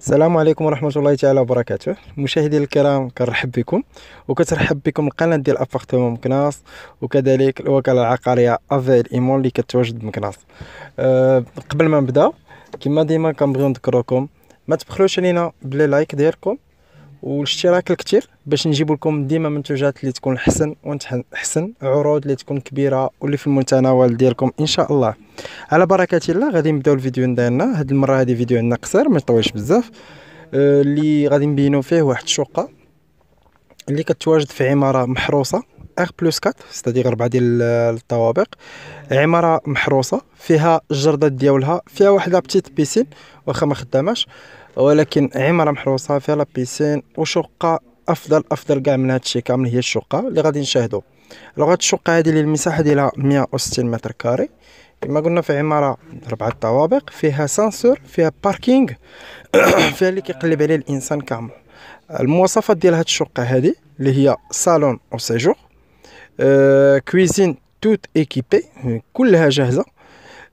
السلام عليكم ورحمه الله تعالى وبركاته مشاهدينا الكرام كنرحب بكم وكترحب بكم القناه ديال ابارتمون مكناس وكذلك الوكاله العقاريه افيل ايمون اللي كتواجد مكناس أه قبل ما نبدا كما ديما كنبغيو نذكركم ما تبخلوش علينا بلي لايك ديالكم والاشتراك الكثير باش نجيب لكم ديما منتوجات اللي تكون حسن ونتحسن عروض اللي تكون كبيره واللي في المتناول ديالكم ان شاء الله على بركه الله غادي نبداو الفيديو ديالنا هاد المره هادي فيديو عندنا قصير ما يطولش بزاف آه، اللي غادي نبينو فيه واحد الشقه اللي كتواجد في عماره محروسه اغ بلس 4 ستادير اربعه ديال الطوابق عماره محروسه فيها الجردات ديالها فيها واحد لابتيت بيسين واخا ما خداماش ولكن عماره محروسه فيها لابيسين وشقه افضل افضل كاع من الشي كامل هي الشقه اللي غادي نشاهدو لغه الشقه هذه اللي المساحه ديالها 160 متر كاري كما قلنا في عماره اربعه طوابق فيها سانسور فيها باركينغ فيها اللي كيقلب عليه الانسان كامل المواصفات ديال هاد الشقه هذه اللي هي صالون او سيجور آه كويزين توت ايكيبي كلها جاهزه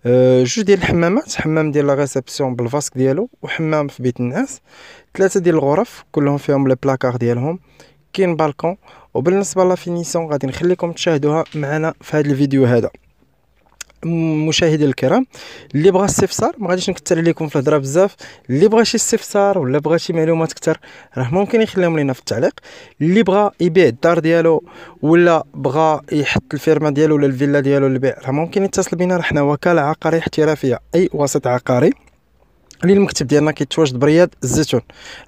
آه، جوج ديال الحمامات حمام ديال لا ريسبسيون بالفاسك ديالو وحمام في بيت الناس ثلاثه ديال الغرف كلهم فيهم لي بلاكار ديالهم كاين بالكون وبالنسبه لا فينيسيون غادي نخليكم تشاهدوها معنا في هذا الفيديو هذا مشاهدي الكرام اللي بغى استفسار ما غاديش نكثر عليكم في الهضره بزاف اللي بغى شي استفسار ولا بغى شي معلومات اكثر راه ممكن يخليهم لينا في التعليق اللي بغى يبيع الدار ديالو ولا بغى يحط الفيرما ديالو ولا الفيلا ديالو للبيع راه ممكن يتصل بنا راه حنا وكاله عقاريه احترافيه اي وسيط عقاري اللي المكتب ديالنا كيتواجد برياض الزيتون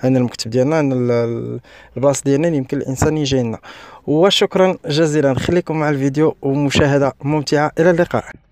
عندنا المكتب ديالنا عندنا البلاصه ديالنا اللي يمكن الانسان يجي لنا وشكرا جزيلا خليكم مع الفيديو ومشاهده ممتعه الى اللقاء